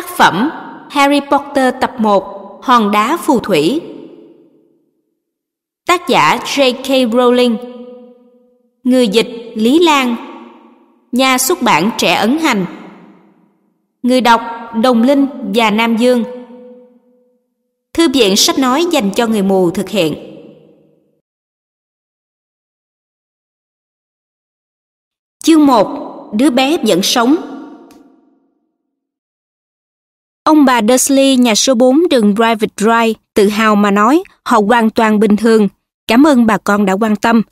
tác phẩm Harry Potter tập 1 Hòn đá phù thủy Tác giả J.K. Rowling Người dịch Lý Lan Nhà xuất bản Trẻ Ấn Hành Người đọc Đồng Linh và Nam Dương Thư viện sách nói dành cho người mù thực hiện Chương 1 Đứa bé vẫn sống Ông bà Dursley, nhà số 4 đường Private Drive, tự hào mà nói, họ hoàn toàn bình thường. Cảm ơn bà con đã quan tâm.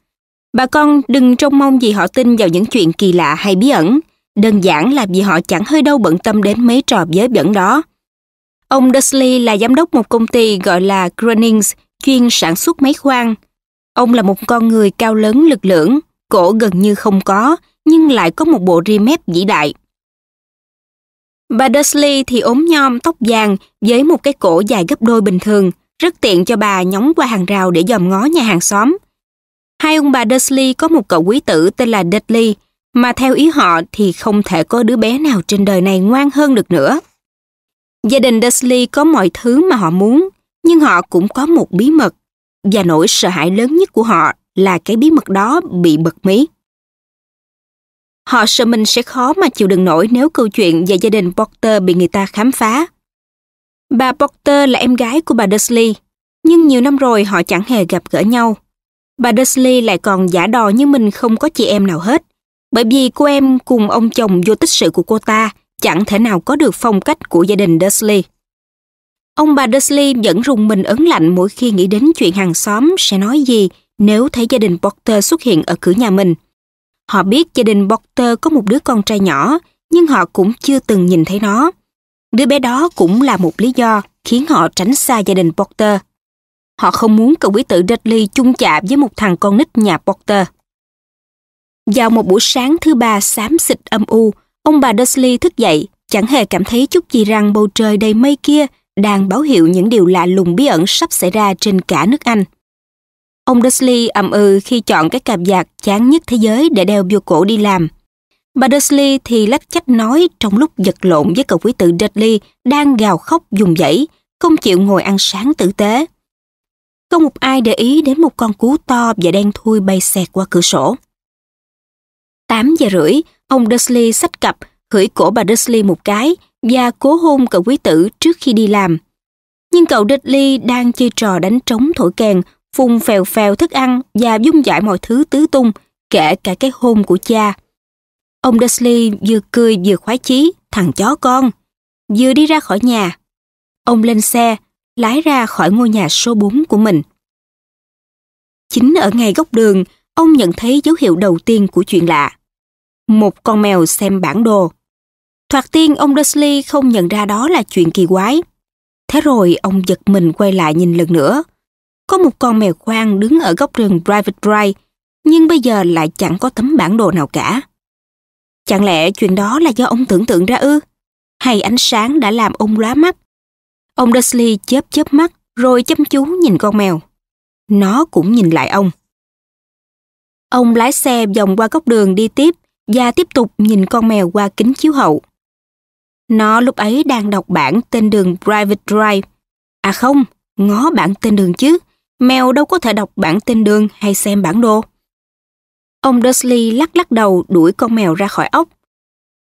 Bà con đừng trông mong gì họ tin vào những chuyện kỳ lạ hay bí ẩn. Đơn giản là vì họ chẳng hơi đâu bận tâm đến mấy trò giới bẩn đó. Ông Dursley là giám đốc một công ty gọi là Grenings, chuyên sản xuất máy khoan. Ông là một con người cao lớn lực lưỡng, cổ gần như không có, nhưng lại có một bộ ri mép vĩ đại. Bà Dursley thì ốm nhom tóc vàng với một cái cổ dài gấp đôi bình thường, rất tiện cho bà nhóng qua hàng rào để dòm ngó nhà hàng xóm. Hai ông bà Dursley có một cậu quý tử tên là Dudley, mà theo ý họ thì không thể có đứa bé nào trên đời này ngoan hơn được nữa. Gia đình Dursley có mọi thứ mà họ muốn, nhưng họ cũng có một bí mật, và nỗi sợ hãi lớn nhất của họ là cái bí mật đó bị bật mí. Họ sợ mình sẽ khó mà chịu đựng nổi nếu câu chuyện về gia đình Porter bị người ta khám phá. Bà Porter là em gái của bà Dursley, nhưng nhiều năm rồi họ chẳng hề gặp gỡ nhau. Bà Dursley lại còn giả đò như mình không có chị em nào hết, bởi vì cô em cùng ông chồng vô tích sự của cô ta chẳng thể nào có được phong cách của gia đình Dursley. Ông bà Dursley vẫn rùng mình ấn lạnh mỗi khi nghĩ đến chuyện hàng xóm sẽ nói gì nếu thấy gia đình Porter xuất hiện ở cửa nhà mình – Họ biết gia đình Porter có một đứa con trai nhỏ, nhưng họ cũng chưa từng nhìn thấy nó. Đứa bé đó cũng là một lý do khiến họ tránh xa gia đình Porter. Họ không muốn cậu quý tử Dudley chung chạm với một thằng con nít nhà Porter. Vào một buổi sáng thứ ba xám xịt âm u, ông bà Dudley thức dậy, chẳng hề cảm thấy chút gì rằng bầu trời đầy mây kia đang báo hiệu những điều lạ lùng bí ẩn sắp xảy ra trên cả nước Anh. Ông Dursley ậm ừ khi chọn cái cạp giạc chán nhất thế giới để đeo vô cổ đi làm. Bà Dursley thì lách chắc nói trong lúc giật lộn với cậu quý tử Dudley đang gào khóc dùng dãy, không chịu ngồi ăn sáng tử tế. Không một ai để ý đến một con cú to và đen thui bay xẹt qua cửa sổ. 8 giờ rưỡi, ông Dursley xách cặp, hửi cổ bà Dursley một cái và cố hôn cậu quý tử trước khi đi làm. Nhưng cậu Dudley đang chơi trò đánh trống thổi kèn phun phèo phèo thức ăn và dung dại mọi thứ tứ tung, kể cả cái hôn của cha. Ông Dursley vừa cười vừa khoái chí, thằng chó con, vừa đi ra khỏi nhà. Ông lên xe, lái ra khỏi ngôi nhà số 4 của mình. Chính ở ngay góc đường, ông nhận thấy dấu hiệu đầu tiên của chuyện lạ. Một con mèo xem bản đồ. Thoạt tiên ông Dursley không nhận ra đó là chuyện kỳ quái. Thế rồi ông giật mình quay lại nhìn lần nữa có một con mèo khoan đứng ở góc rừng Private Drive, nhưng bây giờ lại chẳng có tấm bản đồ nào cả. Chẳng lẽ chuyện đó là do ông tưởng tượng ra ư? Hay ánh sáng đã làm ông lóa mắt? Ông Dursley chớp chớp mắt rồi chăm chú nhìn con mèo. Nó cũng nhìn lại ông. Ông lái xe vòng qua góc đường đi tiếp và tiếp tục nhìn con mèo qua kính chiếu hậu. Nó lúc ấy đang đọc bản tên đường Private Drive. À không, ngó bản tên đường chứ, Mèo đâu có thể đọc bản tên đường hay xem bản đồ. Ông Dursley lắc lắc đầu đuổi con mèo ra khỏi ốc.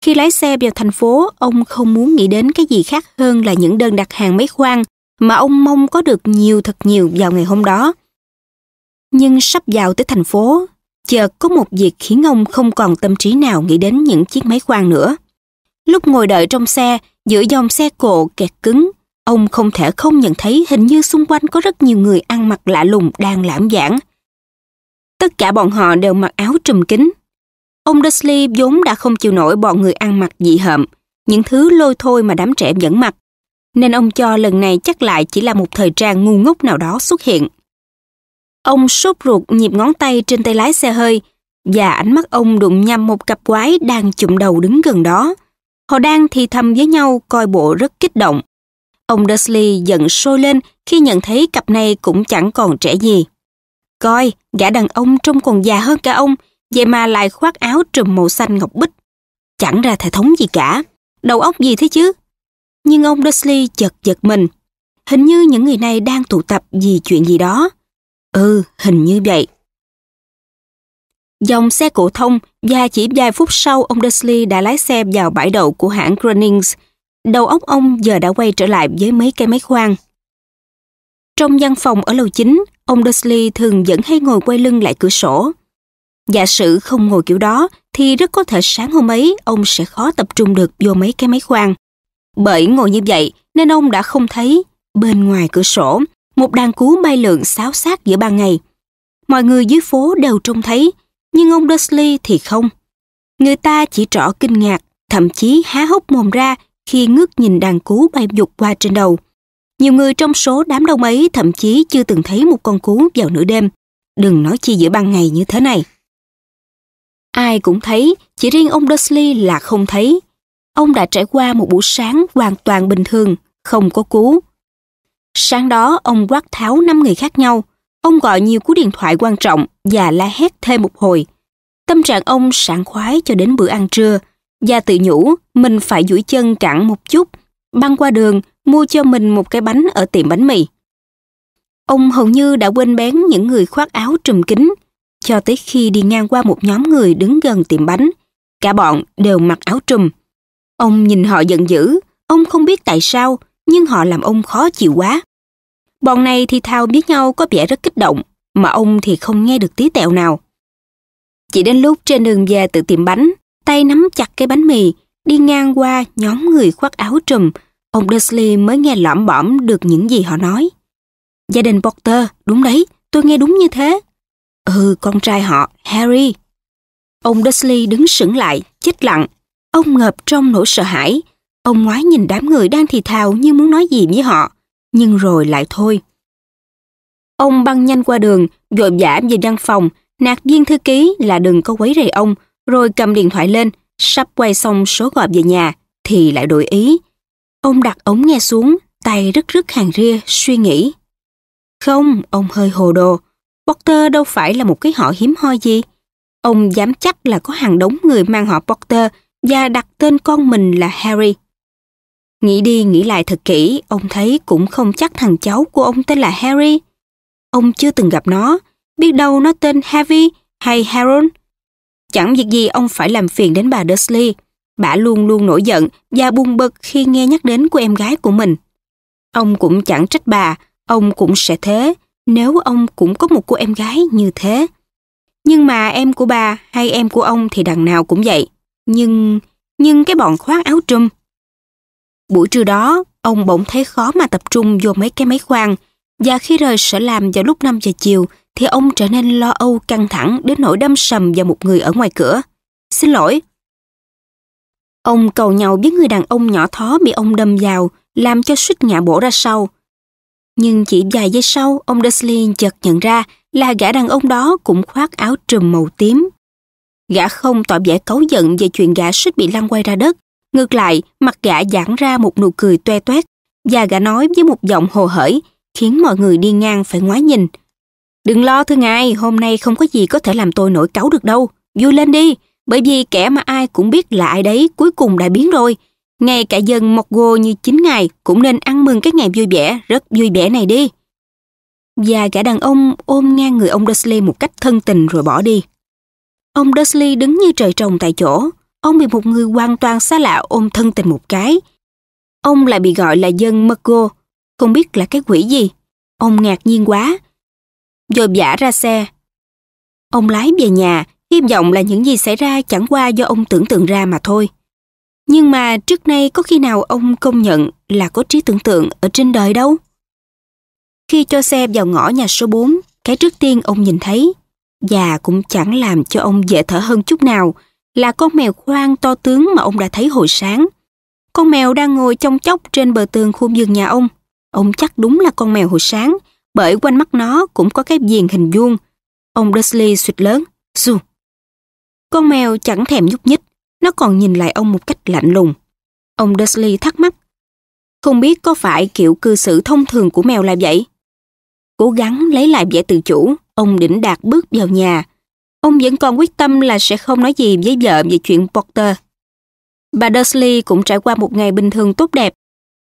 Khi lái xe vào thành phố, ông không muốn nghĩ đến cái gì khác hơn là những đơn đặt hàng máy khoan mà ông mong có được nhiều thật nhiều vào ngày hôm đó. Nhưng sắp vào tới thành phố, chợt có một việc khiến ông không còn tâm trí nào nghĩ đến những chiếc máy khoan nữa. Lúc ngồi đợi trong xe, giữa dòng xe cộ kẹt cứng, Ông không thể không nhận thấy hình như xung quanh có rất nhiều người ăn mặc lạ lùng đang lãm giảng. Tất cả bọn họ đều mặc áo trùm kín. Ông Dursley vốn đã không chịu nổi bọn người ăn mặc dị hợm, những thứ lôi thôi mà đám trẻ vẫn mặc, nên ông cho lần này chắc lại chỉ là một thời trang ngu ngốc nào đó xuất hiện. Ông sốt ruột nhịp ngón tay trên tay lái xe hơi và ánh mắt ông đụng nhầm một cặp quái đang chụm đầu đứng gần đó. Họ đang thì thầm với nhau coi bộ rất kích động. Ông Dursley giận sôi lên khi nhận thấy cặp này cũng chẳng còn trẻ gì. Coi, gã đàn ông trông còn già hơn cả ông, vậy mà lại khoác áo trùm màu xanh ngọc bích. Chẳng ra thể thống gì cả, đầu óc gì thế chứ? Nhưng ông Dursley chật giật mình. Hình như những người này đang tụ tập vì chuyện gì đó. Ừ, hình như vậy. Dòng xe cổ thông và chỉ vài phút sau ông Dursley đã lái xe vào bãi đậu của hãng Grunnings. Đầu óc ông giờ đã quay trở lại với mấy cây máy khoan. Trong văn phòng ở lầu chính, ông Dursley thường vẫn hay ngồi quay lưng lại cửa sổ. Giả sử không ngồi kiểu đó thì rất có thể sáng hôm ấy ông sẽ khó tập trung được vô mấy cái máy khoan. Bởi ngồi như vậy nên ông đã không thấy bên ngoài cửa sổ một đàn cú bay lượn xáo xác giữa ban ngày. Mọi người dưới phố đều trông thấy, nhưng ông Dursley thì không. Người ta chỉ trỏ kinh ngạc, thậm chí há hốc mồm ra khi ngước nhìn đàn cú bay dục qua trên đầu. Nhiều người trong số đám đông ấy thậm chí chưa từng thấy một con cú vào nửa đêm. Đừng nói chi giữa ban ngày như thế này. Ai cũng thấy, chỉ riêng ông Dursley là không thấy. Ông đã trải qua một buổi sáng hoàn toàn bình thường, không có cú. Sáng đó, ông quát tháo 5 người khác nhau. Ông gọi nhiều cú điện thoại quan trọng và la hét thêm một hồi. Tâm trạng ông sảng khoái cho đến bữa ăn trưa, Gia tự nhủ mình phải duỗi chân cạn một chút, băng qua đường mua cho mình một cái bánh ở tiệm bánh mì. Ông hầu như đã quên bén những người khoác áo trùm kính, cho tới khi đi ngang qua một nhóm người đứng gần tiệm bánh. Cả bọn đều mặc áo trùm. Ông nhìn họ giận dữ, ông không biết tại sao, nhưng họ làm ông khó chịu quá. Bọn này thì thao biết nhau có vẻ rất kích động, mà ông thì không nghe được tí tẹo nào. Chỉ đến lúc trên đường về tự tiệm bánh, tay nắm chặt cái bánh mì, đi ngang qua nhóm người khoác áo trùm, ông Dursley mới nghe lõm bõm được những gì họ nói. Gia đình Potter, đúng đấy, tôi nghe đúng như thế. Ừ, con trai họ, Harry. Ông Dursley đứng sững lại, chết lặng. Ông ngợp trong nỗi sợ hãi. Ông ngoái nhìn đám người đang thì thào như muốn nói gì với họ, nhưng rồi lại thôi. Ông băng nhanh qua đường, vội vã về văn phòng, nạt viên thư ký là đừng có quấy rầy ông, rồi cầm điện thoại lên, sắp quay xong số gọi về nhà, thì lại đổi ý. Ông đặt ống nghe xuống, tay rứt rứt hàng ria, suy nghĩ. Không, ông hơi hồ đồ. Porter đâu phải là một cái họ hiếm hoi gì. Ông dám chắc là có hàng đống người mang họ Porter và đặt tên con mình là Harry. Nghĩ đi nghĩ lại thật kỹ, ông thấy cũng không chắc thằng cháu của ông tên là Harry. Ông chưa từng gặp nó, biết đâu nó tên Harvey hay Harold Chẳng việc gì ông phải làm phiền đến bà Dursley. Bà luôn luôn nổi giận và buông bực khi nghe nhắc đến cô em gái của mình. Ông cũng chẳng trách bà, ông cũng sẽ thế nếu ông cũng có một cô em gái như thế. Nhưng mà em của bà hay em của ông thì đằng nào cũng vậy. Nhưng, nhưng cái bọn khoác áo trùm. Buổi trưa đó, ông bỗng thấy khó mà tập trung vô mấy cái máy khoan và khi rời sở làm vào lúc 5 giờ chiều thì ông trở nên lo âu căng thẳng đến nỗi đâm sầm vào một người ở ngoài cửa. Xin lỗi. Ông cầu nhau với người đàn ông nhỏ thó bị ông đâm vào, làm cho suýt ngã bổ ra sau. Nhưng chỉ vài giây sau, ông Dursley chợt nhận ra là gã đàn ông đó cũng khoác áo trùm màu tím. Gã không tỏ vẻ cáu giận về chuyện gã suýt bị lăn quay ra đất. Ngược lại, mặt gã giãn ra một nụ cười toe toét và gã nói với một giọng hồ hởi khiến mọi người đi ngang phải ngoái nhìn – Đừng lo thưa ngài, hôm nay không có gì có thể làm tôi nổi cáu được đâu. Vui lên đi, bởi vì kẻ mà ai cũng biết là ai đấy cuối cùng đã biến rồi. Ngay cả dân mọc gô như chính ngài cũng nên ăn mừng cái ngày vui vẻ, rất vui vẻ này đi. Và cả đàn ông ôm ngang người ông Dursley một cách thân tình rồi bỏ đi. Ông Dursley đứng như trời trồng tại chỗ, ông bị một người hoàn toàn xa lạ ôm thân tình một cái. Ông lại bị gọi là dân gô, không biết là cái quỷ gì. Ông ngạc nhiên quá, rồi vã ra xe. Ông lái về nhà, hy vọng là những gì xảy ra chẳng qua do ông tưởng tượng ra mà thôi. Nhưng mà trước nay có khi nào ông công nhận là có trí tưởng tượng ở trên đời đâu. Khi cho xe vào ngõ nhà số 4, cái trước tiên ông nhìn thấy, và cũng chẳng làm cho ông dễ thở hơn chút nào, là con mèo khoan to tướng mà ông đã thấy hồi sáng. Con mèo đang ngồi trong chốc trên bờ tường khuôn vườn nhà ông. Ông chắc đúng là con mèo hồi sáng, bởi quanh mắt nó cũng có cái viền hình vuông. Ông Dursley sụt lớn, Dù. Con mèo chẳng thèm nhúc nhích, nó còn nhìn lại ông một cách lạnh lùng. Ông Dursley thắc mắc, không biết có phải kiểu cư xử thông thường của mèo là vậy? Cố gắng lấy lại vẻ tự chủ, ông đỉnh đạt bước vào nhà. Ông vẫn còn quyết tâm là sẽ không nói gì với vợ về chuyện Potter. Bà Dursley cũng trải qua một ngày bình thường tốt đẹp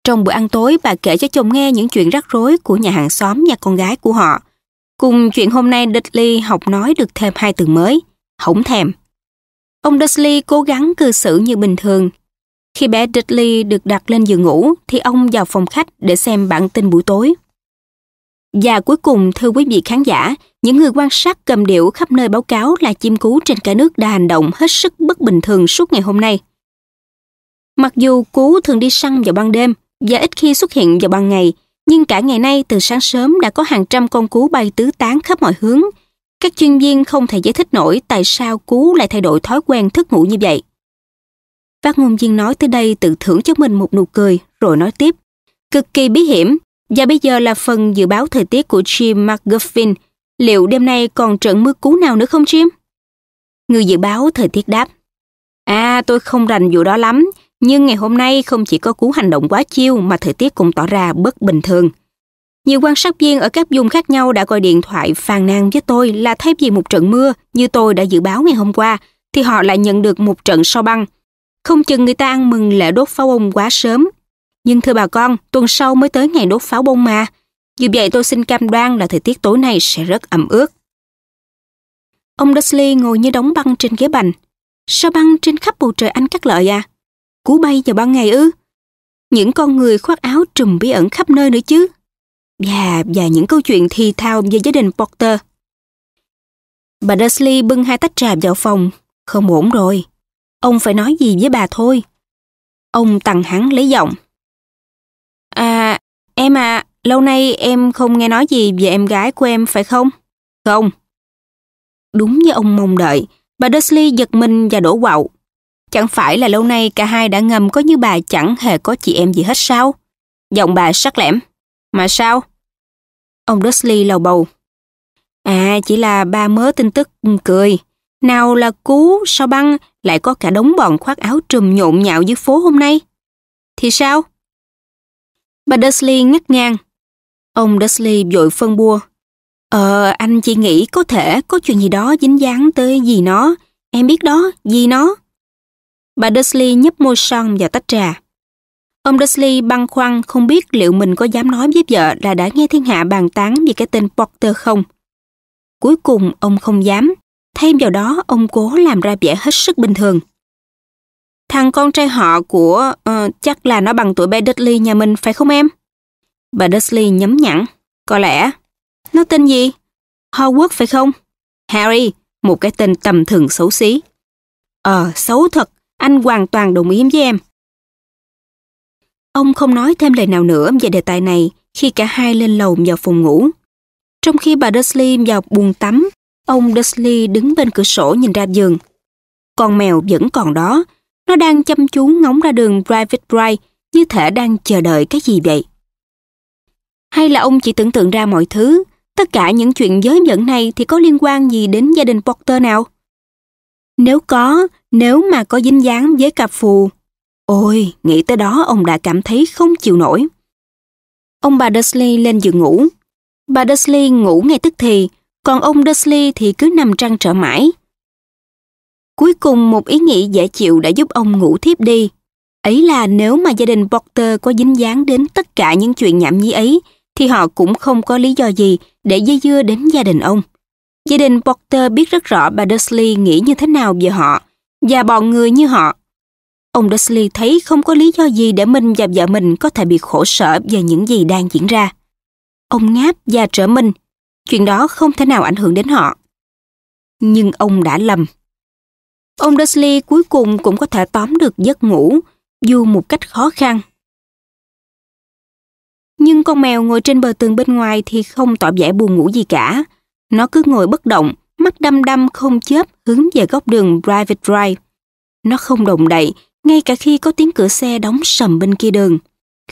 trong bữa ăn tối, bà kể cho chồng nghe những chuyện rắc rối của nhà hàng xóm và con gái của họ. Cùng chuyện hôm nay Dudley học nói được thêm hai từ mới, hổng thèm. Ông Dudley cố gắng cư xử như bình thường. Khi bé Dudley được đặt lên giường ngủ thì ông vào phòng khách để xem bản tin buổi tối. Và cuối cùng, thưa quý vị khán giả, những người quan sát cầm điệu khắp nơi báo cáo là chim cú trên cả nước đã hành động hết sức bất bình thường suốt ngày hôm nay. Mặc dù cú thường đi săn vào ban đêm, và ít khi xuất hiện vào ban ngày, nhưng cả ngày nay từ sáng sớm đã có hàng trăm con cú bay tứ tán khắp mọi hướng. Các chuyên viên không thể giải thích nổi tại sao cú lại thay đổi thói quen thức ngủ như vậy. Phát ngôn viên nói tới đây tự thưởng cho mình một nụ cười rồi nói tiếp. Cực kỳ bí hiểm và bây giờ là phần dự báo thời tiết của Jim McGuffin. Liệu đêm nay còn trận mưa cú nào nữa không Jim? Người dự báo thời tiết đáp. À tôi không rành vụ đó lắm nhưng ngày hôm nay không chỉ có cú hành động quá chiêu mà thời tiết cũng tỏ ra bất bình thường. Nhiều quan sát viên ở các vùng khác nhau đã gọi điện thoại phàn nàn với tôi là thay vì một trận mưa như tôi đã dự báo ngày hôm qua, thì họ lại nhận được một trận sao băng. Không chừng người ta ăn mừng lễ đốt pháo bông quá sớm. Nhưng thưa bà con, tuần sau mới tới ngày đốt pháo bông mà. Dù vậy tôi xin cam đoan là thời tiết tối nay sẽ rất ẩm ướt. Ông Dursley ngồi như đóng băng trên ghế bành. Sao băng trên khắp bầu trời Anh cắt lợi à? cú bay vào ban ngày ư? Những con người khoác áo trùm bí ẩn khắp nơi nữa chứ? Và, và những câu chuyện thì thao về gia đình Porter. Bà Dursley bưng hai tách trà vào phòng. Không ổn rồi. Ông phải nói gì với bà thôi. Ông tặng hắn lấy giọng. À, em à, lâu nay em không nghe nói gì về em gái của em phải không? Không. Đúng như ông mong đợi, bà Dursley giật mình và đổ quạo. Chẳng phải là lâu nay cả hai đã ngầm có như bà chẳng hề có chị em gì hết sao? Giọng bà sắc lẻm. Mà sao? Ông Dudley lầu bầu. À, chỉ là ba mớ tin tức ừ, cười. Nào là cú, sao băng, lại có cả đống bọn khoác áo trùm nhộn nhạo dưới phố hôm nay. Thì sao? Bà Dudley ngắt ngang. Ông Dudley vội phân bua. Ờ, anh chỉ nghĩ có thể có chuyện gì đó dính dáng tới gì nó. Em biết đó, gì nó. Bà Dursley nhấp môi son và tách trà. Ông Dursley băn khoăn không biết liệu mình có dám nói với vợ là đã nghe thiên hạ bàn tán về cái tên Potter không. Cuối cùng ông không dám, thêm vào đó ông cố làm ra vẻ hết sức bình thường. Thằng con trai họ của... Uh, chắc là nó bằng tuổi bé Dudley nhà mình phải không em? Bà Dudley nhấm nhẵn. Có lẽ. Nó tên gì? Howard phải không? Harry, một cái tên tầm thường xấu xí. Ờ, xấu thật. Anh hoàn toàn đồng ý với em. Ông không nói thêm lời nào nữa về đề tài này khi cả hai lên lầu vào phòng ngủ. Trong khi bà Dursley vào buồng tắm, ông Dursley đứng bên cửa sổ nhìn ra giường. Con mèo vẫn còn đó, nó đang chăm chú ngóng ra đường Private Drive như thể đang chờ đợi cái gì vậy. Hay là ông chỉ tưởng tượng ra mọi thứ, tất cả những chuyện giới dẫn này thì có liên quan gì đến gia đình Potter nào? Nếu có, nếu mà có dính dáng với cặp phù. Ôi, nghĩ tới đó ông đã cảm thấy không chịu nổi. Ông bà Dursley lên giường ngủ. Bà Dursley ngủ ngay tức thì, còn ông Dursley thì cứ nằm trăn trở mãi. Cuối cùng một ý nghĩ dễ chịu đã giúp ông ngủ thiếp đi. Ấy là nếu mà gia đình Potter có dính dáng đến tất cả những chuyện nhảm nhí ấy, thì họ cũng không có lý do gì để dây dưa đến gia đình ông. Gia đình Porter biết rất rõ bà Dursley nghĩ như thế nào về họ và bọn người như họ. Ông Dursley thấy không có lý do gì để mình và vợ mình có thể bị khổ sở về những gì đang diễn ra. Ông ngáp và trở mình, chuyện đó không thể nào ảnh hưởng đến họ. Nhưng ông đã lầm. Ông Dursley cuối cùng cũng có thể tóm được giấc ngủ, dù một cách khó khăn. Nhưng con mèo ngồi trên bờ tường bên ngoài thì không tỏ vẻ buồn ngủ gì cả. Nó cứ ngồi bất động, mắt đăm đăm không chớp hướng về góc đường Private Drive. Nó không động đậy, ngay cả khi có tiếng cửa xe đóng sầm bên kia đường.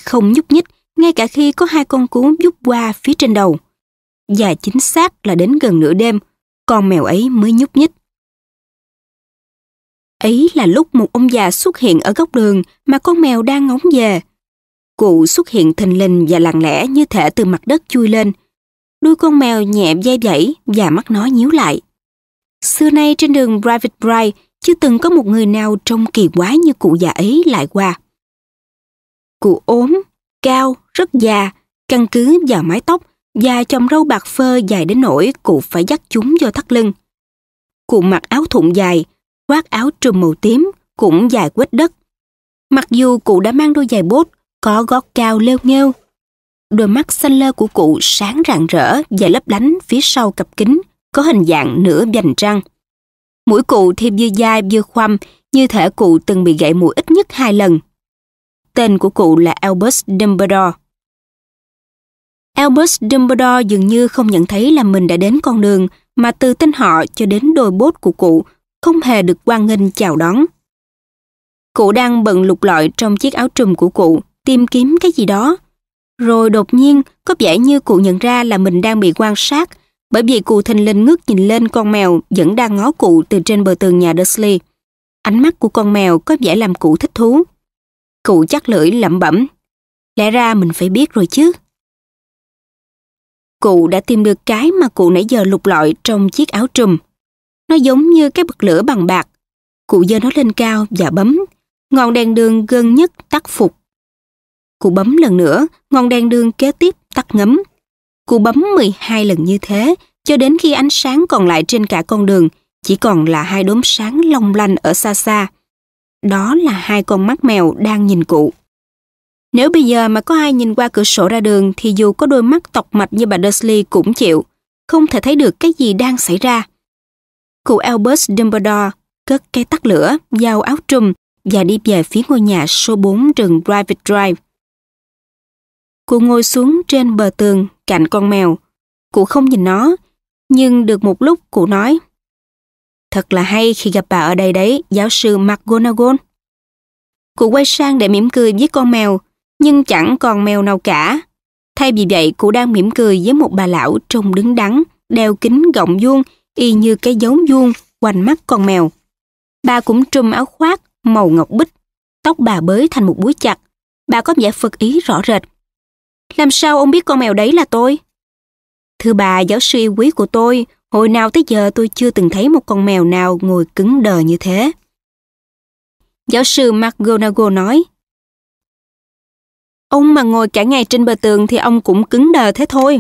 Không nhúc nhích, ngay cả khi có hai con cú giúp qua phía trên đầu. Và chính xác là đến gần nửa đêm, con mèo ấy mới nhúc nhích. Ấy là lúc một ông già xuất hiện ở góc đường mà con mèo đang ngóng về. Cụ xuất hiện thình lình và lặng lẽ như thể từ mặt đất chui lên, Đuôi con mèo nhẹ dây dẫy và mắt nó nhíu lại. Xưa nay trên đường Private Bride chưa từng có một người nào trông kỳ quái như cụ già ấy lại qua. Cụ ốm, cao, rất già, căn cứ vào mái tóc và chồng râu bạc phơ dài đến nỗi cụ phải dắt chúng vô thắt lưng. Cụ mặc áo thụng dài, khoác áo trùm màu tím, cũng dài quết đất. Mặc dù cụ đã mang đôi giày bốt, có gót cao lêu nghêu, Đôi mắt xanh lơ của cụ sáng rạng rỡ và lấp lánh phía sau cặp kính, có hình dạng nửa vành trăng. Mũi cụ thì vừa dai vừa khoăm, như thể cụ từng bị gãy mũi ít nhất hai lần. Tên của cụ là Albus Dumbledore. Albus Dumbledore dường như không nhận thấy là mình đã đến con đường mà từ tên họ cho đến đôi bốt của cụ không hề được quan nghênh chào đón. Cụ đang bận lục lọi trong chiếc áo trùm của cụ, tìm kiếm cái gì đó rồi đột nhiên, có vẻ như cụ nhận ra là mình đang bị quan sát, bởi vì cụ thình lình ngước nhìn lên con mèo vẫn đang ngó cụ từ trên bờ tường nhà Dursley. Ánh mắt của con mèo có vẻ làm cụ thích thú. Cụ chắc lưỡi lẩm bẩm. Lẽ ra mình phải biết rồi chứ. Cụ đã tìm được cái mà cụ nãy giờ lục lọi trong chiếc áo trùm. Nó giống như cái bật lửa bằng bạc. Cụ giơ nó lên cao và bấm. Ngọn đèn đường gần nhất tắt phục. Cụ bấm lần nữa, ngọn đèn đường kế tiếp tắt ngấm. Cụ bấm 12 lần như thế, cho đến khi ánh sáng còn lại trên cả con đường, chỉ còn là hai đốm sáng long lanh ở xa xa. Đó là hai con mắt mèo đang nhìn cụ. Nếu bây giờ mà có ai nhìn qua cửa sổ ra đường thì dù có đôi mắt tọc mạch như bà Dursley cũng chịu, không thể thấy được cái gì đang xảy ra. Cụ Albus Dumbledore cất cây tắt lửa, dao áo trùm và đi về phía ngôi nhà số 4 đường Private Drive. Cụ ngồi xuống trên bờ tường cạnh con mèo. Cụ không nhìn nó, nhưng được một lúc cụ nói. Thật là hay khi gặp bà ở đây đấy, giáo sư McGonagall. Cụ quay sang để mỉm cười với con mèo, nhưng chẳng còn mèo nào cả. Thay vì vậy, cụ đang mỉm cười với một bà lão trông đứng đắn, đeo kính gọng vuông, y như cái dấu vuông quanh mắt con mèo. Bà cũng trùm áo khoác màu ngọc bích, tóc bà bới thành một búi chặt. Bà có vẻ phật ý rõ rệt làm sao ông biết con mèo đấy là tôi? Thưa bà, giáo sư yêu quý của tôi, hồi nào tới giờ tôi chưa từng thấy một con mèo nào ngồi cứng đờ như thế. Giáo sư McGonagall nói, Ông mà ngồi cả ngày trên bờ tường thì ông cũng cứng đờ thế thôi.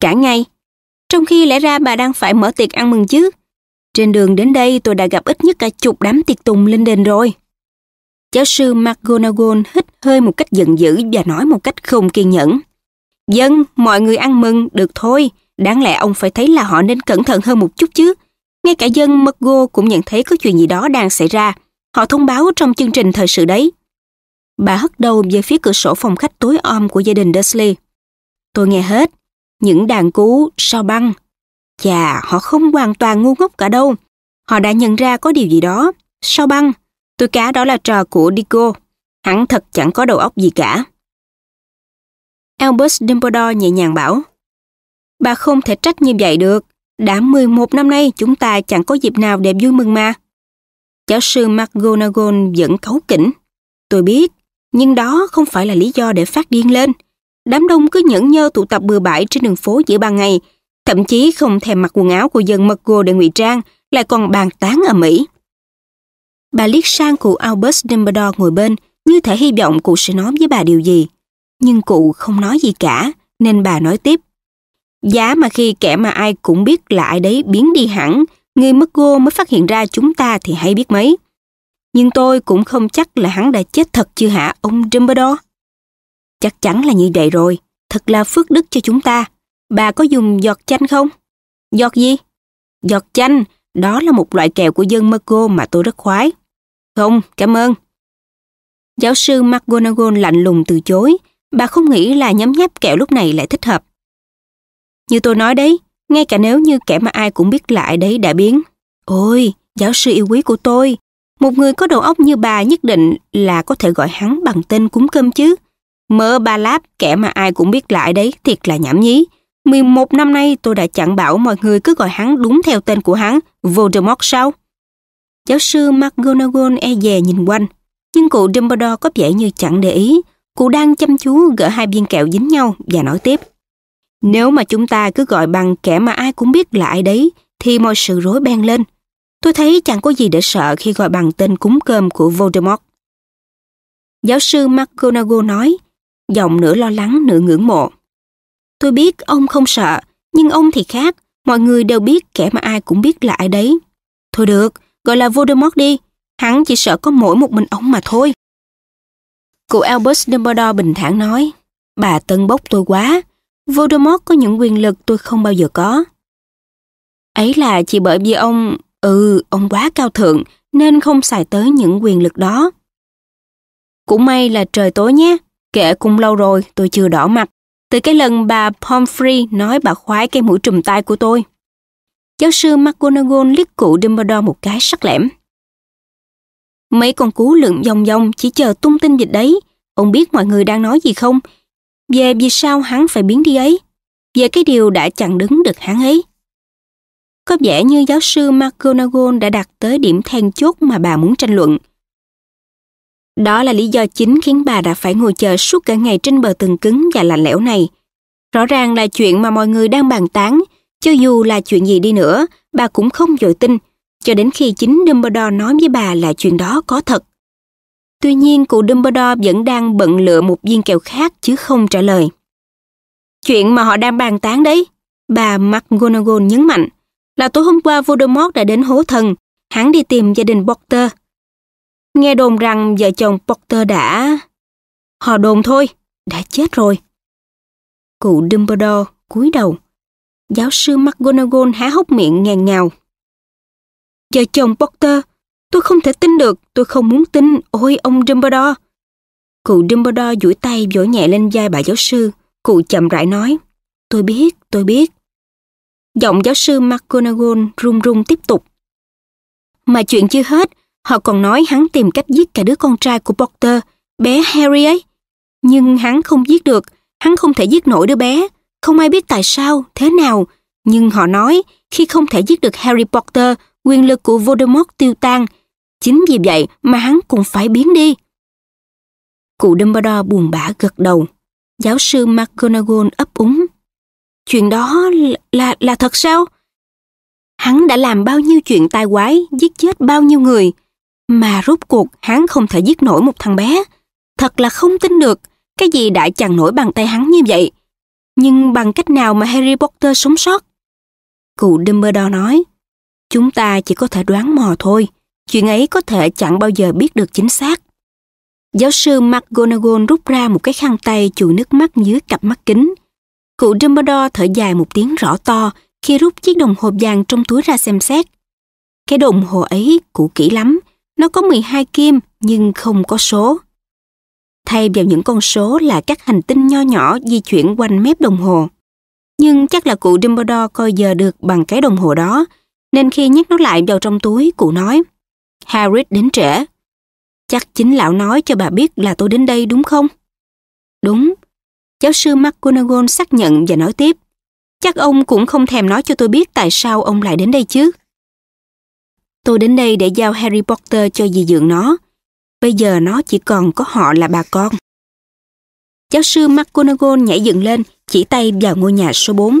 Cả ngày. Trong khi lẽ ra bà đang phải mở tiệc ăn mừng chứ. Trên đường đến đây tôi đã gặp ít nhất cả chục đám tiệc tùng lên đền rồi. Giáo sư McGonagall hít hơi một cách giận dữ và nói một cách không kiên nhẫn. Dân, mọi người ăn mừng, được thôi. Đáng lẽ ông phải thấy là họ nên cẩn thận hơn một chút chứ. Ngay cả dân McGo cũng nhận thấy có chuyện gì đó đang xảy ra. Họ thông báo trong chương trình thời sự đấy. Bà hất đầu về phía cửa sổ phòng khách tối om của gia đình Dursley. Tôi nghe hết. Những đàn cú, sao băng. Chà, họ không hoàn toàn ngu ngốc cả đâu. Họ đã nhận ra có điều gì đó. Sao băng, Tôi cá đó là trò của Digo. Hắn thật chẳng có đầu óc gì cả. Albus Dumbledore nhẹ nhàng bảo. Bà không thể trách như vậy được. Đã 11 năm nay chúng ta chẳng có dịp nào đẹp vui mừng mà. Giáo sư McGonagall vẫn cấu kỉnh. Tôi biết, nhưng đó không phải là lý do để phát điên lên. Đám đông cứ nhẫn nhơ tụ tập bừa bãi trên đường phố giữa ban ngày, thậm chí không thèm mặc quần áo của dân McGo để ngụy trang, lại còn bàn tán ở Mỹ. Bà liếc sang cụ Albus Dumbledore ngồi bên, như thể hy vọng cụ sẽ nói với bà điều gì. Nhưng cụ không nói gì cả, nên bà nói tiếp. Giá mà khi kẻ mà ai cũng biết là ai đấy biến đi hẳn, người mất gô mới phát hiện ra chúng ta thì hay biết mấy. Nhưng tôi cũng không chắc là hắn đã chết thật chưa hả ông Dumbledore? Chắc chắn là như vậy rồi, thật là phước đức cho chúng ta. Bà có dùng giọt chanh không? Giọt gì? Giọt chanh, đó là một loại kẹo của dân Mergo mà tôi rất khoái. Không, cảm ơn. Giáo sư McGonagall lạnh lùng từ chối, bà không nghĩ là nhấm nháp kẹo lúc này lại thích hợp. Như tôi nói đấy, ngay cả nếu như kẻ mà ai cũng biết lại đấy đã biến. Ôi, giáo sư yêu quý của tôi, một người có đầu óc như bà nhất định là có thể gọi hắn bằng tên cúng cơm chứ. Mơ ba láp, kẻ mà ai cũng biết lại đấy, thiệt là nhảm nhí. 11 năm nay tôi đã chẳng bảo mọi người cứ gọi hắn đúng theo tên của hắn, Voldemort sao? Giáo sư McGonagall e dè nhìn quanh, nhưng cụ Dumbledore có vẻ như chẳng để ý. Cụ đang chăm chú gỡ hai viên kẹo dính nhau và nói tiếp. Nếu mà chúng ta cứ gọi bằng kẻ mà ai cũng biết là ai đấy, thì mọi sự rối beng lên. Tôi thấy chẳng có gì để sợ khi gọi bằng tên cúng cơm của Voldemort. Giáo sư McGonagall nói, giọng nửa lo lắng nửa ngưỡng mộ. Tôi biết ông không sợ, nhưng ông thì khác, mọi người đều biết kẻ mà ai cũng biết là ai đấy. Thôi được, gọi là Voldemort đi, hắn chỉ sợ có mỗi một mình ông mà thôi. Cụ Albus Dumbledore bình thản nói, bà tân bốc tôi quá, Voldemort có những quyền lực tôi không bao giờ có. Ấy là chỉ bởi vì ông, ừ, ông quá cao thượng nên không xài tới những quyền lực đó. Cũng may là trời tối nhé, kể cũng lâu rồi tôi chưa đỏ mặt. Từ cái lần bà Pomfrey nói bà khoái cái mũi trùm tai của tôi. Giáo sư McGonagall liếc cụ Dumbledore một cái sắc lẻm. Mấy con cú lượn vòng vòng chỉ chờ tung tin dịch đấy. Ông biết mọi người đang nói gì không? Về vì sao hắn phải biến đi ấy? Về cái điều đã chặn đứng được hắn ấy. Có vẻ như giáo sư McGonagall đã đạt tới điểm then chốt mà bà muốn tranh luận. Đó là lý do chính khiến bà đã phải ngồi chờ suốt cả ngày trên bờ tường cứng và lạnh lẽo này. Rõ ràng là chuyện mà mọi người đang bàn tán cho dù là chuyện gì đi nữa, bà cũng không dội tin, cho đến khi chính Dumbledore nói với bà là chuyện đó có thật. Tuy nhiên, cụ Dumbledore vẫn đang bận lựa một viên kẹo khác chứ không trả lời. Chuyện mà họ đang bàn tán đấy, bà McGonagall nhấn mạnh, là tối hôm qua Voldemort đã đến hố thần, hắn đi tìm gia đình Potter. Nghe đồn rằng vợ chồng Potter đã... Họ đồn thôi, đã chết rồi. Cụ Dumbledore cúi đầu. Giáo sư McGonagall há hốc miệng ngàn ngào. Giờ chồng Potter, tôi không thể tin được, tôi không muốn tin, ôi ông Dumbledore. Cụ Dumbledore duỗi tay vỗ nhẹ lên vai bà giáo sư, cụ chậm rãi nói, tôi biết, tôi biết. Giọng giáo sư McGonagall run run tiếp tục. Mà chuyện chưa hết, họ còn nói hắn tìm cách giết cả đứa con trai của Potter, bé Harry ấy. Nhưng hắn không giết được, hắn không thể giết nổi đứa bé, không ai biết tại sao, thế nào, nhưng họ nói khi không thể giết được Harry Potter, quyền lực của Voldemort tiêu tan. Chính vì vậy mà hắn cũng phải biến đi. Cụ Dumbledore buồn bã gật đầu. Giáo sư McGonagall ấp úng. Chuyện đó là, là, thật sao? Hắn đã làm bao nhiêu chuyện tai quái, giết chết bao nhiêu người. Mà rốt cuộc hắn không thể giết nổi một thằng bé. Thật là không tin được, cái gì đã chẳng nổi bàn tay hắn như vậy. Nhưng bằng cách nào mà Harry Potter sống sót? Cụ Dumbledore nói, chúng ta chỉ có thể đoán mò thôi, chuyện ấy có thể chẳng bao giờ biết được chính xác. Giáo sư McGonagall rút ra một cái khăn tay chùi nước mắt dưới cặp mắt kính. Cụ Dumbledore thở dài một tiếng rõ to khi rút chiếc đồng hồ vàng trong túi ra xem xét. Cái đồng hồ ấy cũ kỹ lắm, nó có 12 kim nhưng không có số thay vào những con số là các hành tinh nho nhỏ di chuyển quanh mép đồng hồ. Nhưng chắc là cụ Dumbledore coi giờ được bằng cái đồng hồ đó, nên khi nhét nó lại vào trong túi, cụ nói, Harris đến trễ. Chắc chính lão nói cho bà biết là tôi đến đây đúng không? Đúng. Giáo sư McGonagall xác nhận và nói tiếp, chắc ông cũng không thèm nói cho tôi biết tại sao ông lại đến đây chứ. Tôi đến đây để giao Harry Potter cho dì dượng nó, Bây giờ nó chỉ còn có họ là bà con. Giáo sư McGonagall nhảy dựng lên, chỉ tay vào ngôi nhà số 4.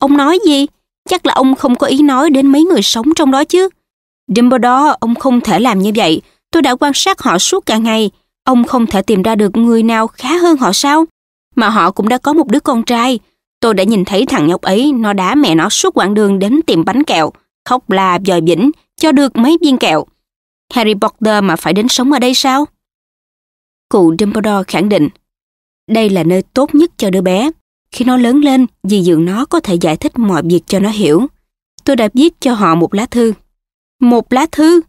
Ông nói gì? Chắc là ông không có ý nói đến mấy người sống trong đó chứ. Dumbledore, ông không thể làm như vậy. Tôi đã quan sát họ suốt cả ngày. Ông không thể tìm ra được người nào khá hơn họ sao? Mà họ cũng đã có một đứa con trai. Tôi đã nhìn thấy thằng nhóc ấy, nó đá mẹ nó suốt quãng đường đến tìm bánh kẹo, khóc là dòi vĩnh, cho được mấy viên kẹo. Harry Potter mà phải đến sống ở đây sao? Cụ Dumbledore khẳng định, đây là nơi tốt nhất cho đứa bé. Khi nó lớn lên, dì dượng nó có thể giải thích mọi việc cho nó hiểu. Tôi đã viết cho họ một lá thư. Một lá thư?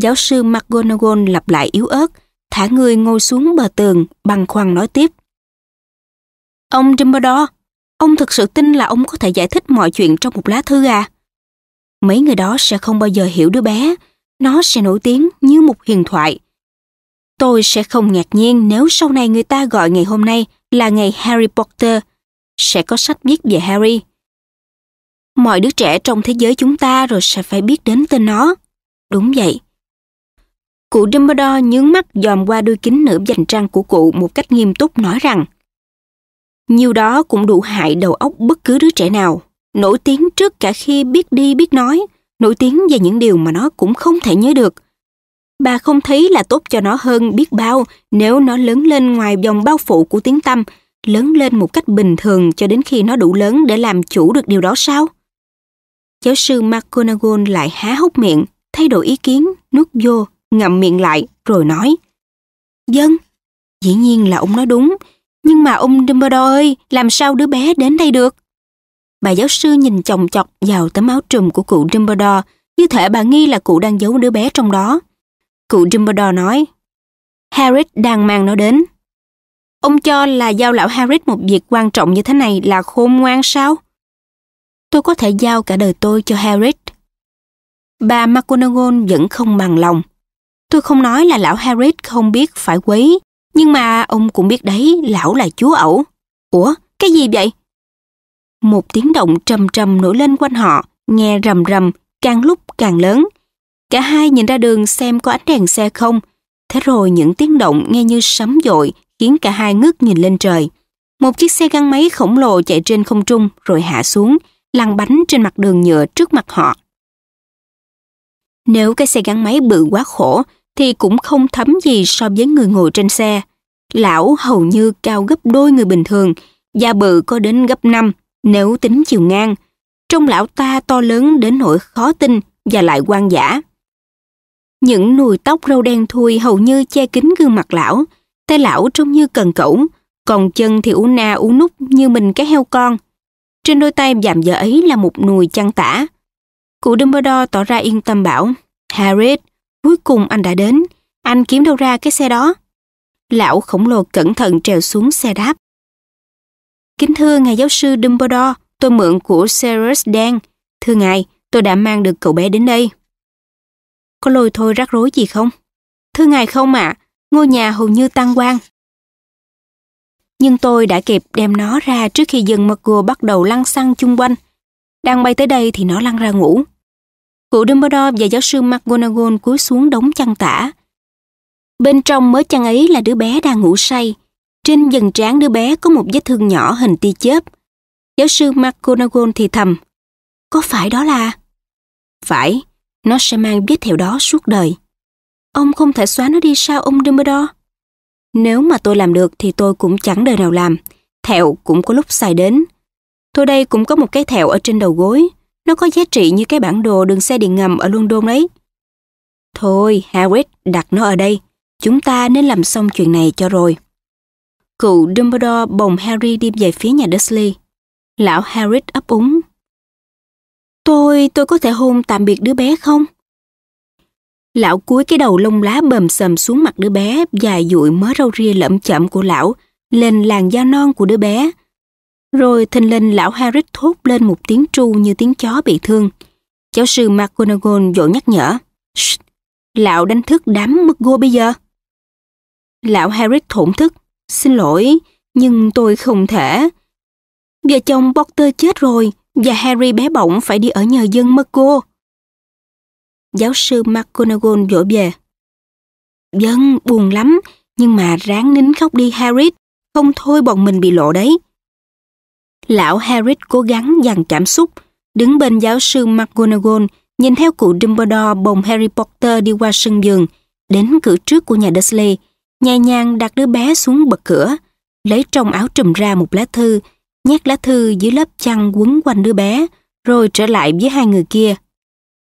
Giáo sư McGonagall lặp lại yếu ớt, thả người ngồi xuống bờ tường, băng khoăn nói tiếp. Ông Dumbledore, ông thực sự tin là ông có thể giải thích mọi chuyện trong một lá thư à? Mấy người đó sẽ không bao giờ hiểu đứa bé, nó sẽ nổi tiếng như một huyền thoại. Tôi sẽ không ngạc nhiên nếu sau này người ta gọi ngày hôm nay là ngày Harry Potter. Sẽ có sách viết về Harry. Mọi đứa trẻ trong thế giới chúng ta rồi sẽ phải biết đến tên nó. Đúng vậy. Cụ Dumbledore nhướng mắt dòm qua đôi kính nửa dành trăng của cụ một cách nghiêm túc nói rằng Nhiều đó cũng đủ hại đầu óc bất cứ đứa trẻ nào, nổi tiếng trước cả khi biết đi biết nói, nổi tiếng về những điều mà nó cũng không thể nhớ được. Bà không thấy là tốt cho nó hơn biết bao nếu nó lớn lên ngoài vòng bao phủ của tiếng tâm, lớn lên một cách bình thường cho đến khi nó đủ lớn để làm chủ được điều đó sao? Giáo sư McGonagall lại há hốc miệng, thay đổi ý kiến, nuốt vô, ngậm miệng lại, rồi nói. Dân, dĩ nhiên là ông nói đúng, nhưng mà ông Dumbledore ơi, làm sao đứa bé đến đây được? bà giáo sư nhìn chồng chọc vào tấm áo trùm của cụ Dumbledore, như thể bà nghi là cụ đang giấu đứa bé trong đó. Cụ Dumbledore nói, harry đang mang nó đến. Ông cho là giao lão harry một việc quan trọng như thế này là khôn ngoan sao? Tôi có thể giao cả đời tôi cho harry Bà McGonagall vẫn không bằng lòng. Tôi không nói là lão harry không biết phải quấy, nhưng mà ông cũng biết đấy, lão là chúa ẩu. Ủa, cái gì vậy? Một tiếng động trầm trầm nổi lên quanh họ, nghe rầm rầm, càng lúc càng lớn. Cả hai nhìn ra đường xem có ánh đèn xe không. Thế rồi những tiếng động nghe như sấm dội khiến cả hai ngước nhìn lên trời. Một chiếc xe gắn máy khổng lồ chạy trên không trung rồi hạ xuống, lăn bánh trên mặt đường nhựa trước mặt họ. Nếu cái xe gắn máy bự quá khổ thì cũng không thấm gì so với người ngồi trên xe. Lão hầu như cao gấp đôi người bình thường, da bự có đến gấp 5, nếu tính chiều ngang, trông lão ta to lớn đến nỗi khó tin và lại quan giả. Những nùi tóc râu đen thui hầu như che kín gương mặt lão, tay lão trông như cần cẩu, còn chân thì u na u nút như mình cái heo con. Trên đôi tay giảm giờ ấy là một nùi chăn tả. Cụ Dumbledore tỏ ra yên tâm bảo, Harry, cuối cùng anh đã đến, anh kiếm đâu ra cái xe đó. Lão khổng lồ cẩn thận trèo xuống xe đáp, Kính thưa ngài giáo sư Dumbledore, tôi mượn của Sirius Dan. Thưa ngài, tôi đã mang được cậu bé đến đây. Có lôi thôi rắc rối gì không? Thưa ngài không ạ, ngôi nhà hầu như tăng quang. Nhưng tôi đã kịp đem nó ra trước khi dân McGonagall bắt đầu lăn xăng chung quanh. Đang bay tới đây thì nó lăn ra ngủ. Cụ Dumbledore và giáo sư McGonagall cúi xuống đống chăn tả. Bên trong mớ chăn ấy là đứa bé đang ngủ say, trên dần trán đứa bé có một vết thương nhỏ hình tia chớp. Giáo sư McGonagall thì thầm. Có phải đó là... Phải, nó sẽ mang vết theo đó suốt đời. Ông không thể xóa nó đi sao ông Dumbledore? Nếu mà tôi làm được thì tôi cũng chẳng đời nào làm. Thẹo cũng có lúc xài đến. Tôi đây cũng có một cái thẹo ở trên đầu gối. Nó có giá trị như cái bản đồ đường xe điện ngầm ở London đấy. Thôi, Harriet đặt nó ở đây. Chúng ta nên làm xong chuyện này cho rồi. Cụ Dumbledore bồng Harry đi về phía nhà Dursley. Lão Harry ấp úng. Tôi, tôi có thể hôn tạm biệt đứa bé không? Lão cúi cái đầu lông lá bầm sầm xuống mặt đứa bé và dụi mớ râu ria lẫm chậm của lão lên làn da non của đứa bé. Rồi thình lình lão Harry thốt lên một tiếng tru như tiếng chó bị thương. Giáo sư McGonagall vội nhắc nhở. Lão đánh thức đám mất gô bây giờ. Lão Harry thổn thức. Xin lỗi, nhưng tôi không thể. Vợ chồng Potter chết rồi và Harry bé bỏng phải đi ở nhờ dân mất cô. Giáo sư McGonagall vỗ về. Dân, buồn lắm, nhưng mà ráng nín khóc đi Harry, không thôi bọn mình bị lộ đấy. Lão Harry cố gắng dằn cảm xúc, đứng bên giáo sư McGonagall, nhìn theo cụ Dumbledore bồng Harry Potter đi qua sân vườn, đến cửa trước của nhà Dursley, nhẹ nhàng đặt đứa bé xuống bậc cửa, lấy trong áo trùm ra một lá thư, nhét lá thư dưới lớp chăn quấn quanh đứa bé, rồi trở lại với hai người kia.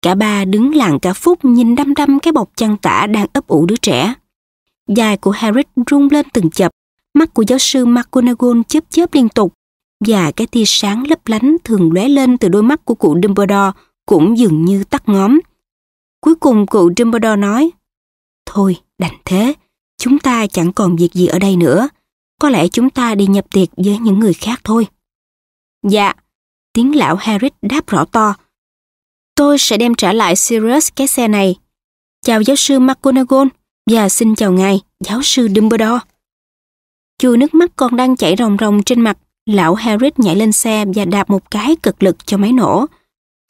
Cả ba đứng lặng cả phút nhìn đăm đăm cái bọc chăn tả đang ấp ủ đứa trẻ. Dài của Harris rung lên từng chập, mắt của giáo sư McGonagall chớp chớp liên tục, và cái tia sáng lấp lánh thường lóe lên từ đôi mắt của cụ Dumbledore cũng dường như tắt ngóm. Cuối cùng cụ Dumbledore nói, Thôi, đành thế, Chúng ta chẳng còn việc gì ở đây nữa. Có lẽ chúng ta đi nhập tiệc với những người khác thôi. Dạ, tiếng lão Harris đáp rõ to. Tôi sẽ đem trả lại Sirius cái xe này. Chào giáo sư McGonagall và xin chào ngài, giáo sư Dumbledore. Chùi nước mắt còn đang chảy ròng ròng trên mặt, lão Harris nhảy lên xe và đạp một cái cực lực cho máy nổ.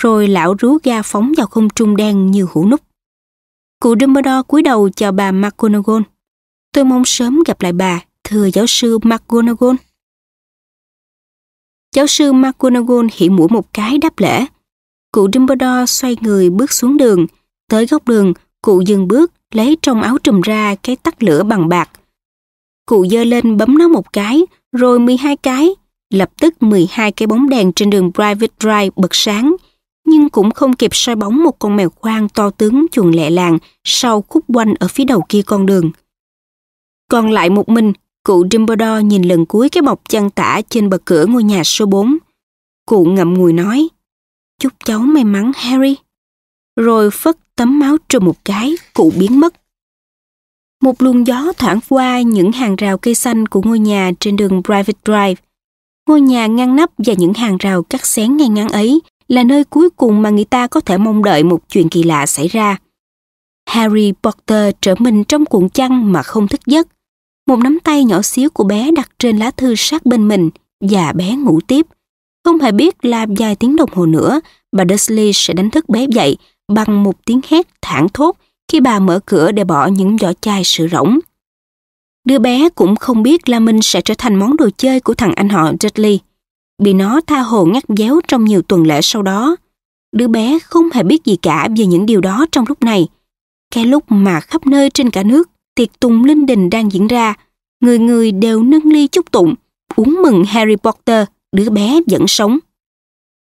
Rồi lão rú ga phóng vào không trung đen như hũ nút. Cụ Dumbledore cúi đầu chào bà McGonagall. Tôi mong sớm gặp lại bà, thưa giáo sư McGonagall. Giáo sư McGonagall hiện mũi một cái đáp lễ. Cụ Dumbledore xoay người bước xuống đường. Tới góc đường, cụ dừng bước, lấy trong áo trùm ra cái tắt lửa bằng bạc. Cụ dơ lên bấm nó một cái, rồi 12 cái. Lập tức 12 cái bóng đèn trên đường Private Drive bật sáng, nhưng cũng không kịp soi bóng một con mèo khoang to tướng chuồn lẹ làng sau khúc quanh ở phía đầu kia con đường. Còn lại một mình, cụ Dumbledore nhìn lần cuối cái bọc chăn tả trên bậc cửa ngôi nhà số 4. Cụ ngậm ngùi nói, chúc cháu may mắn Harry. Rồi phất tấm máu trùm một cái, cụ biến mất. Một luồng gió thoảng qua những hàng rào cây xanh của ngôi nhà trên đường Private Drive. Ngôi nhà ngăn nắp và những hàng rào cắt xén ngay ngắn ấy là nơi cuối cùng mà người ta có thể mong đợi một chuyện kỳ lạ xảy ra. Harry Potter trở mình trong cuộn chăn mà không thức giấc một nắm tay nhỏ xíu của bé đặt trên lá thư sát bên mình và bé ngủ tiếp. Không hề biết là vài tiếng đồng hồ nữa, bà Dursley sẽ đánh thức bé dậy bằng một tiếng hét thảng thốt khi bà mở cửa để bỏ những vỏ chai sữa rỗng. Đứa bé cũng không biết là mình sẽ trở thành món đồ chơi của thằng anh họ Dudley. Bị nó tha hồ ngắt déo trong nhiều tuần lễ sau đó. Đứa bé không hề biết gì cả về những điều đó trong lúc này. Cái lúc mà khắp nơi trên cả nước tiệc tùng linh đình đang diễn ra, người người đều nâng ly chúc tụng, uống mừng Harry Potter, đứa bé vẫn sống.